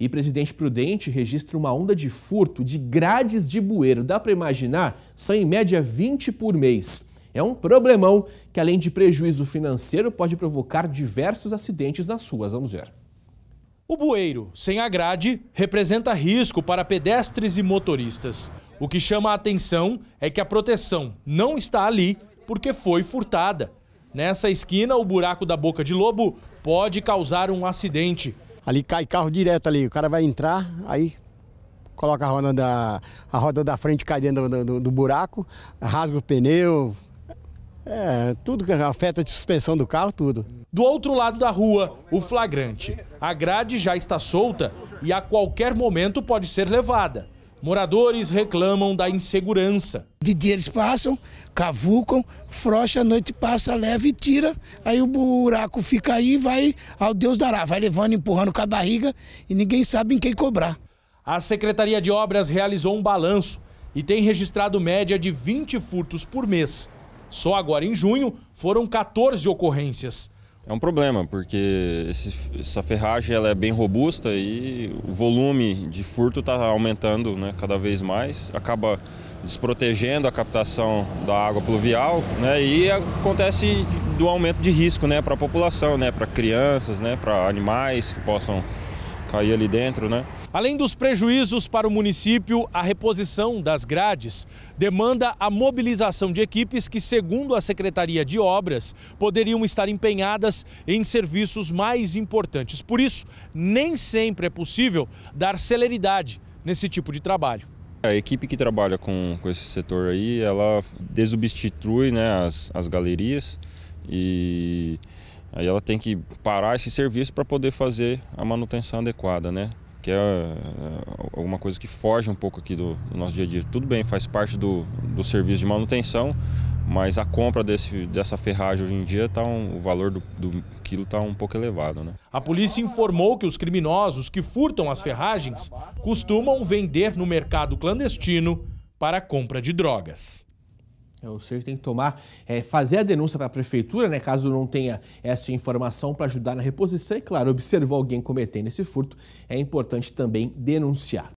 E Presidente Prudente registra uma onda de furto de grades de bueiro. Dá para imaginar? São em média 20 por mês. É um problemão que, além de prejuízo financeiro, pode provocar diversos acidentes nas ruas. Vamos ver. O bueiro, sem a grade, representa risco para pedestres e motoristas. O que chama a atenção é que a proteção não está ali porque foi furtada. Nessa esquina, o buraco da boca de lobo pode causar um acidente ali cai carro direto ali. O cara vai entrar, aí coloca a roda da, a roda da frente cai dentro do, do, do buraco, rasga o pneu. É, tudo que afeta de suspensão do carro, tudo. Do outro lado da rua, o flagrante. A grade já está solta e a qualquer momento pode ser levada. Moradores reclamam da insegurança. De dia eles passam, cavucam, frouxa, a noite passa, leva e tira. Aí o buraco fica aí e vai, ao Deus dará, vai levando, empurrando com a barriga e ninguém sabe em quem cobrar. A Secretaria de Obras realizou um balanço e tem registrado média de 20 furtos por mês. Só agora em junho foram 14 ocorrências. É um problema, porque esse, essa ferragem ela é bem robusta e o volume de furto está aumentando né, cada vez mais, acaba desprotegendo a captação da água pluvial né, e acontece do aumento de risco né, para a população, né, para crianças, né, para animais que possam cair ali dentro, né? Além dos prejuízos para o município, a reposição das grades demanda a mobilização de equipes que, segundo a Secretaria de Obras, poderiam estar empenhadas em serviços mais importantes. Por isso, nem sempre é possível dar celeridade nesse tipo de trabalho. A equipe que trabalha com, com esse setor aí, ela desobstitui né, as, as galerias e Aí ela tem que parar esse serviço para poder fazer a manutenção adequada, né? Que é, é alguma coisa que foge um pouco aqui do, do nosso dia a dia. Tudo bem, faz parte do, do serviço de manutenção, mas a compra desse, dessa ferragem hoje em dia, tá um, o valor do, do quilo está um pouco elevado. Né? A polícia informou que os criminosos que furtam as ferragens costumam vender no mercado clandestino para compra de drogas. É, ou seja, tem que tomar, é, fazer a denúncia para a prefeitura, né, caso não tenha essa informação para ajudar na reposição. E claro, observou alguém cometendo esse furto, é importante também denunciar.